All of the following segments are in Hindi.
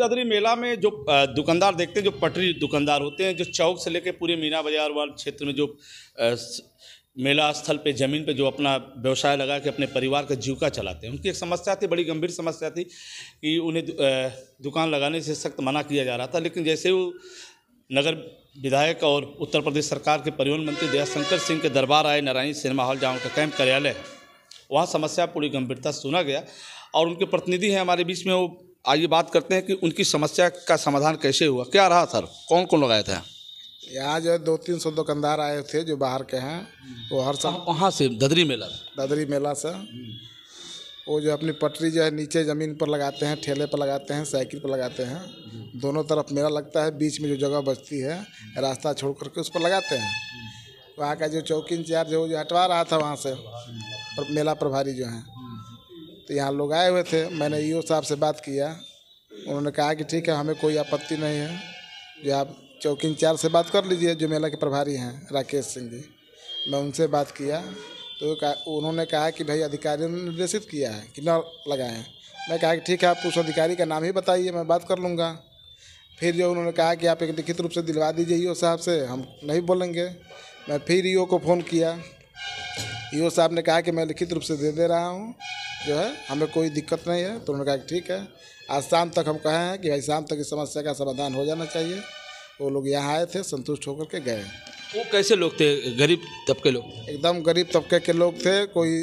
ददरी मेला में जो दुकानदार देखते हैं जो पटरी दुकानदार होते हैं जो चौक से लेकर पूरे मीना बाजार वाले क्षेत्र में जो मेला स्थल पे ज़मीन पे जो अपना व्यवसाय लगा के अपने परिवार का जीविका चलाते हैं उनकी एक समस्या थी बड़ी गंभीर समस्या थी कि उन्हें दुकान लगाने से सख्त मना किया जा रहा था लेकिन जैसे वो नगर विधायक और उत्तर प्रदेश सरकार के परिवहन मंत्री दयाशंकर सिंह के दरबार आए नारायण सिनेमा हॉल जहाँ उनका कैंप कार्यालय है वहाँ समस्या पूरी गंभीरता से सुना गया और उनके प्रतिनिधि हैं हमारे बीच में वो आइए बात करते हैं कि उनकी समस्या का समाधान कैसे हुआ क्या रहा सर कौन कौन लगाए थे यहाँ जो दो तीन सौ दुकानदार आए थे जो बाहर के हैं वो हर साल वहाँ से ददरी मेला ददरी मेला से वो जो अपनी पटरी जो है नीचे ज़मीन पर लगाते हैं ठेले पर लगाते हैं साइकिल पर लगाते हैं दोनों तरफ मेला लगता है बीच में जो जगह बचती है रास्ता छोड़ करके उस पर लगाते हैं वहाँ का जो चौकी इंचार्ज है वो जो हटवा रहा था वहाँ से मेला प्रभारी जो हैं तो यहाँ लोग आए हुए थे मैंने ई साहब से बात किया उन्होंने कहा कि ठीक है हमें कोई आपत्ति नहीं है जो आप चौकी चार से बात कर लीजिए जो मेला के प्रभारी हैं राकेश सिंह जी मैं उनसे बात किया तो उन्होंने कहा कि भाई अधिकारियों ने निर्देशित किया है कि न लगाएं मैं कहा कि ठीक है आप उस अधिकारी का नाम ही बताइए मैं बात कर लूँगा फिर जो उन्होंने कहा कि आप एक लिखित रूप से दिलवा दीजिए ई साहब से हम नहीं बोलेंगे मैं फिर ई को फ़ोन किया ई साहब ने कहा कि मैं लिखित रूप से दे दे रहा हूँ जो है हमें कोई दिक्कत नहीं है तो उन्होंने कहा ठीक है आज शाम तक हम कहे हैं कि भाई शाम तक इस समस्या का समाधान हो जाना चाहिए वो लोग यहाँ आए थे संतुष्ट होकर के गए वो कैसे लोग थे गरीब तबके लोग एकदम गरीब तबके के लोग थे कोई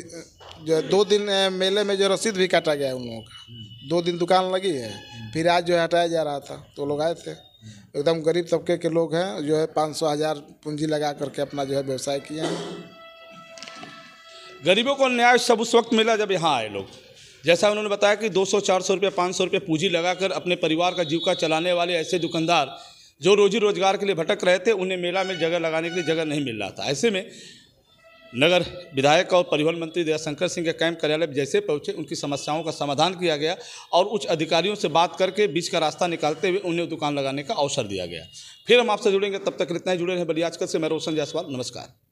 जो दो दिन मेले में जो रसीद भी काटा गया है उन लोगों का दो दिन दुकान लगी है फिर आज जो है हटाया जा रहा था तो लोग आए थे एकदम गरीब तबके के लोग हैं जो है पाँच सौ हज़ार पूंजी लगा करके अपना जो है व्यवसाय किए हैं गरीबों को न्याय सब उस वक्त मिला जब यहाँ आए लोग जैसा उन्होंने बताया कि 200 400 रुपये 500 रुपये पूंजी लगाकर अपने परिवार का जीविका चलाने वाले ऐसे दुकानदार जो रोजी रोजगार के लिए भटक रहे थे उन्हें मेला में जगह लगाने के लिए जगह नहीं मिल रहा था ऐसे में नगर विधायक और परिवहन मंत्री दयाशंकर सिंह के कैंप कार्यालय जैसे पहुंचे उनकी समस्याओं का समाधान किया गया और उच्च अधिकारियों से बात करके बीच का रास्ता निकालते हुए उन्हें दुकान लगाने का अवसर दिया गया फिर हम आपसे जुड़ेंगे तब तक इतना ही जुड़े रहे आजकल से मैं रोशन जायसवाल नमस्कार